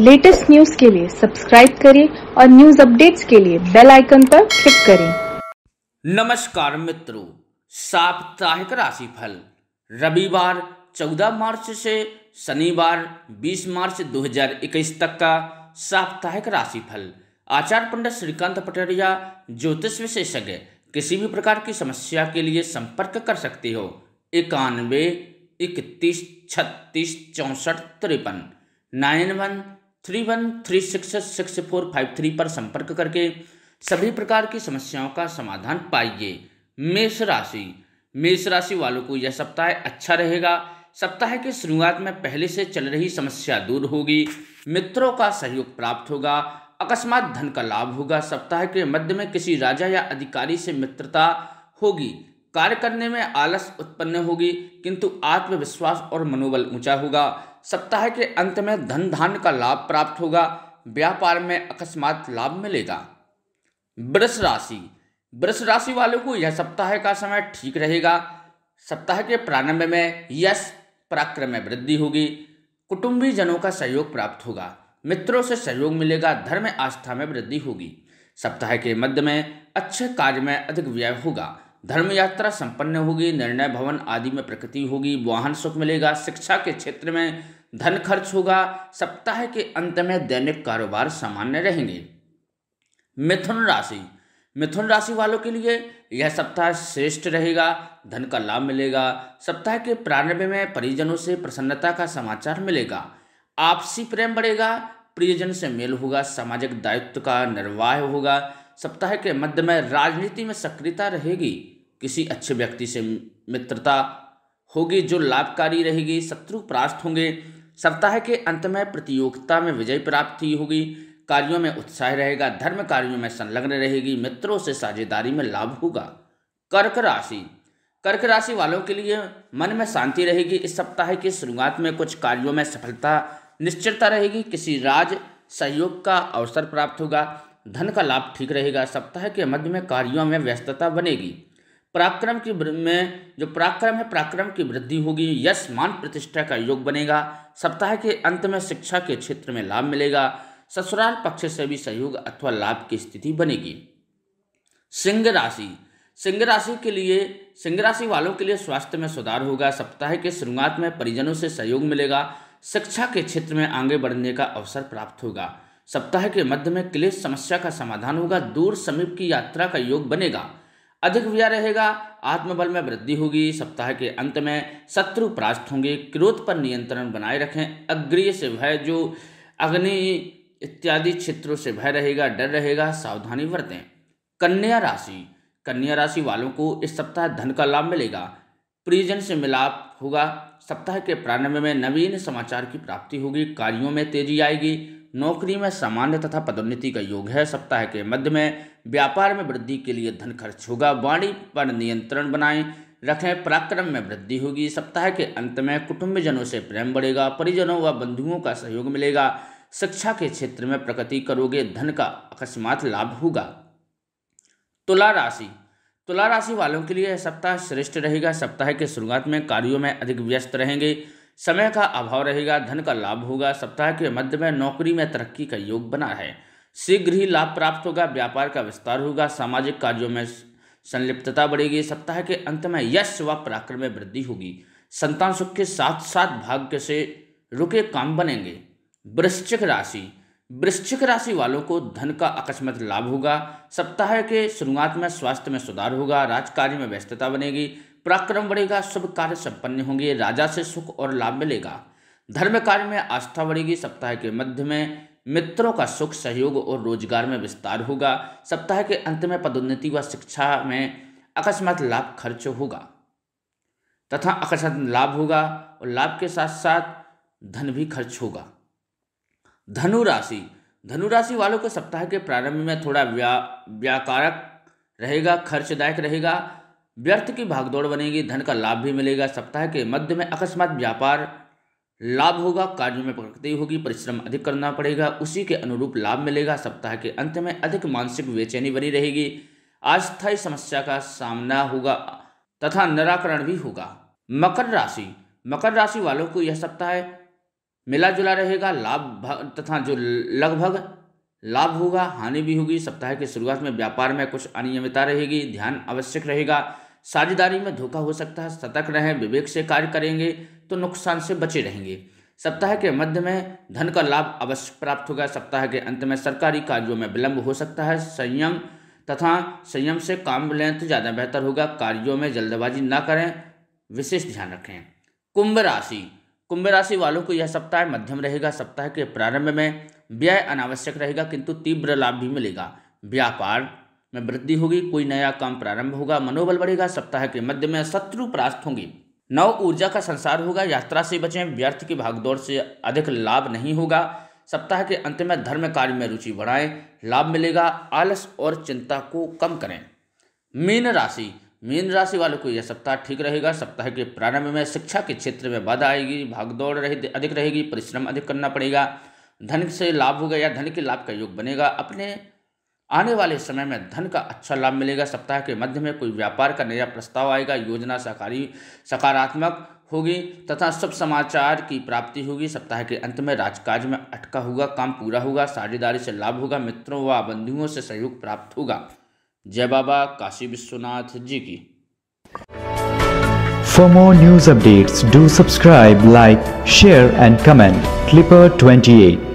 Latest news के लिए subscribe करें और न्यूज अपडेट्स के लिए बेल आइकन पर क्लिक करें नमस्कार मित्रों साप्ताहिक राशि फल रविवार 14 मार्च से शनिवार 20 मार्च 2021 तक का साप्ताहिक राशि फल आचार्य पंडित श्रीकांत पटेरिया ज्योतिष विशेषज्ञ किसी भी प्रकार की समस्या के लिए संपर्क कर सकते हो इक्यानवे इकतीस छत्तीस चौंसठ तिरपन nine one three one three six six four five three पर संपर्क करके सभी प्रकार की समस्याओं का समाधान पाइए मेष राशि मेष राशि वालों को यह सप्ताह अच्छा रहेगा सप्ताह की शुरुआत में पहले से चल रही समस्या दूर होगी मित्रों का सहयोग प्राप्त होगा अकस्मात धन का लाभ होगा सप्ताह के मध्य में किसी राजा या अधिकारी से मित्रता होगी कार्य करने में आलस उत्पन्न होगी किंतु आत्मविश्वास और मनोबल ऊंचा होगा सप्ताह के अंत में धन धान का लाभ प्राप्त होगा व्यापार में अकस्मात लाभ मिलेगा वृष राशि वृष राशि वालों को यह सप्ताह का समय ठीक रहेगा सप्ताह के प्रारंभ में यश पराक्रम में वृद्धि होगी कुटुंबी जनों का सहयोग प्राप्त होगा मित्रों से सहयोग मिलेगा धर्म आस्था में वृद्धि होगी सप्ताह के मध्य में अच्छे कार्य में अधिक व्यय होगा धर्म यात्रा संपन्न होगी निर्णय भवन आदि में प्रकृति होगी वाहन सुख मिलेगा शिक्षा के क्षेत्र में धन खर्च होगा सप्ताह के अंत में दैनिक कारोबार सामान्य रहेंगे मिथुन राशि मिथुन राशि वालों के लिए यह सप्ताह श्रेष्ठ रहेगा धन का लाभ मिलेगा सप्ताह के प्रारंभ में परिजनों से प्रसन्नता का समाचार मिलेगा आपसी प्रेम बढ़ेगा प्रियजन से मेल होगा सामाजिक दायित्व का निर्वाह होगा सप्ताह के मध्य में राजनीति में सक्रियता रहेगी किसी अच्छे व्यक्ति से मित्रता होगी जो लाभकारी रहेगी शत्रु परास्त होंगे सप्ताह के अंत में प्रतियोगिता में विजय प्राप्ति होगी कार्यों में उत्साह रहेगा धर्म कार्यों में संलग्न रहेगी मित्रों से साझेदारी में लाभ होगा कर्क राशि कर्क राशि वालों के लिए मन में शांति रहेगी इस सप्ताह की शुरुआत में कुछ कार्यों में सफलता निश्चितता रहेगी किसी राज सहयोग का अवसर प्राप्त होगा धन का लाभ ठीक रहेगा सप्ताह के मध्य में कार्यों में व्यस्तता बनेगी पराक्रम की में जो पराक्रम है पराक्रम की वृद्धि होगी यश मान प्रतिष्ठा का योग बनेगा सप्ताह के अंत में शिक्षा के क्षेत्र में लाभ मिलेगा ससुराल पक्ष से भी सहयोग अथवा लाभ की स्थिति बनेगी सिंह राशि सिंह राशि के लिए सिंह राशि वालों के लिए स्वास्थ्य में सुधार होगा सप्ताह के शुरुआत में परिजनों से सहयोग मिलेगा शिक्षा के क्षेत्र में आगे बढ़ने का अवसर प्राप्त होगा सप्ताह के मध्य में क्लेश समस्या का समाधान होगा दूर समीप की यात्रा का योग बनेगा अधिक व्यय रहेगा आत्मबल में वृद्धि होगी सप्ताह के अंत में शत्रु परास्त होंगे क्रोध पर नियंत्रण बनाए रखें अग्रिय से भय जो अग्नि इत्यादि क्षेत्रों से भय रहेगा डर रहेगा सावधानी बरतें कन्या राशि कन्या राशि वालों को इस सप्ताह धन का लाभ मिलेगा प्रियजन से मिलाप होगा सप्ताह के प्रारंभ में नवीन समाचार की प्राप्ति होगी कार्यों में तेजी आएगी नौकरी में सामान्य तथा पदोन्नति का योग है सप्ताह के मध्य में व्यापार में वृद्धि के लिए धन खर्च होगा वाणी पर नियंत्रण बनाएं रखें पराक्रम में वृद्धि होगी सप्ताह के अंत में कुटुंबजनों से प्रेम बढ़ेगा परिजनों व बंधुओं का सहयोग मिलेगा शिक्षा के क्षेत्र में प्रगति करोगे धन का अकस्मात लाभ होगा तुला राशि तुला राशि वालों के लिए सप्ताह श्रेष्ठ रहेगा सप्ताह के शुरुआत में कार्यों में अधिक व्यस्त रहेंगे समय का अभाव रहेगा धन का लाभ होगा सप्ताह के मध्य में नौकरी में तरक्की का योग बना है शीघ्र ही लाभ प्राप्त होगा व्यापार का विस्तार होगा सामाजिक कार्यों में संलिप्तता बढ़ेगी सप्ताह के अंत में यश व पराक्रम में वृद्धि होगी संतान सुख के साथ साथ भाग्य से रुके काम बनेंगे वृश्चिक राशि वृश्चिक राशि वालों को धन का अकस्मत लाभ होगा सप्ताह के शुरुआत में स्वास्थ्य में सुधार होगा राजकार्य में व्यस्तता बनेगी पराक्रम बढ़ेगा शुभ कार्य संपन्न होंगे राजा से सुख और लाभ मिलेगा धर्म कार्य में आस्था बढ़ेगी सप्ताह के मध्य में मित्रों का सुख सहयोग और रोजगार में विस्तार होगा सप्ताह के अंत में पदोन्नति व शिक्षा में अकस्मात लाभ खर्च होगा तथा अकस्मात लाभ होगा और लाभ के साथ साथ धन भी खर्च होगा धनु राशि धनु राशि वालों को सप्ताह के प्रारंभ में थोड़ा व्या व्याकारक रहेगा खर्चदायक रहेगा व्यर्थ की भागदौड़ बनेगी धन का लाभ भी मिलेगा सप्ताह के मध्य में अकस्मात व्यापार लाभ होगा कार्यों में प्रगति होगी परिश्रम अधिक करना पड़ेगा उसी के अनुरूप लाभ मिलेगा सप्ताह के अंत में अधिक मानसिक बेचैनी बनी रहेगी अस्थायी समस्या का सामना होगा तथा निराकरण भी होगा मकर राशि मकर राशि वालों को यह सप्ताह मिला जुला रहेगा लाभ तथा जो लगभग लाभ होगा हानि भी होगी सप्ताह की शुरुआत में व्यापार में कुछ अनियमितता रहेगी ध्यान आवश्यक रहेगा साझेदारी में धोखा हो सकता है सतर्क रहें विवेक से कार्य करेंगे तो नुकसान से बचे रहेंगे सप्ताह के मध्य में धन का लाभ अवश्य प्राप्त होगा सप्ताह के अंत में सरकारी कार्यों में विलंब हो सकता है संयम तथा संयम से काम लें तो ज़्यादा बेहतर होगा कार्यों में जल्दबाजी ना करें विशेष ध्यान रखें कुंभ राशि कुंभ राशि वालों को यह सप्ताह मध्यम रहेगा सप्ताह के प्रारंभ में व्यय अनावश्यक रहेगा किंतु तीव्र लाभ भी मिलेगा व्यापार में वृद्धि होगी कोई नया काम प्रारंभ होगा मनोबल बढ़ेगा सप्ताह के मध्य में शत्रु परास्त होंगे नव ऊर्जा का संसार होगा यात्रा से बचें व्यर्थ की भागदौड़ से अधिक लाभ नहीं होगा सप्ताह के अंत में धर्म कार्य में रुचि बढ़ाएं लाभ मिलेगा आलस और चिंता को कम करें मीन राशि मीन राशि वालों को यह सप्ताह ठीक रहेगा सप्ताह के प्रारंभ में शिक्षा के क्षेत्र में बाधा आएगी भागदौड़ रहे अधिक रहेगी परिश्रम अधिक करना पड़ेगा धन से लाभ होगा या धन के लाभ का योग बनेगा अपने आने वाले समय में धन का अच्छा लाभ मिलेगा सप्ताह के मध्य में कोई व्यापार का नया प्रस्ताव आएगा योजना सकारी सकारात्मक होगी तथा शुभ समाचार की प्राप्ति होगी सप्ताह के अंत में राजकाज में अटका होगा काम पूरा होगा साझेदारी से लाभ होगा मित्रों व बंधुओं से सहयोग प्राप्त होगा जय बाबा Kashi Vishwanath For more news updates, do subscribe, like, share and comment. Clipper 28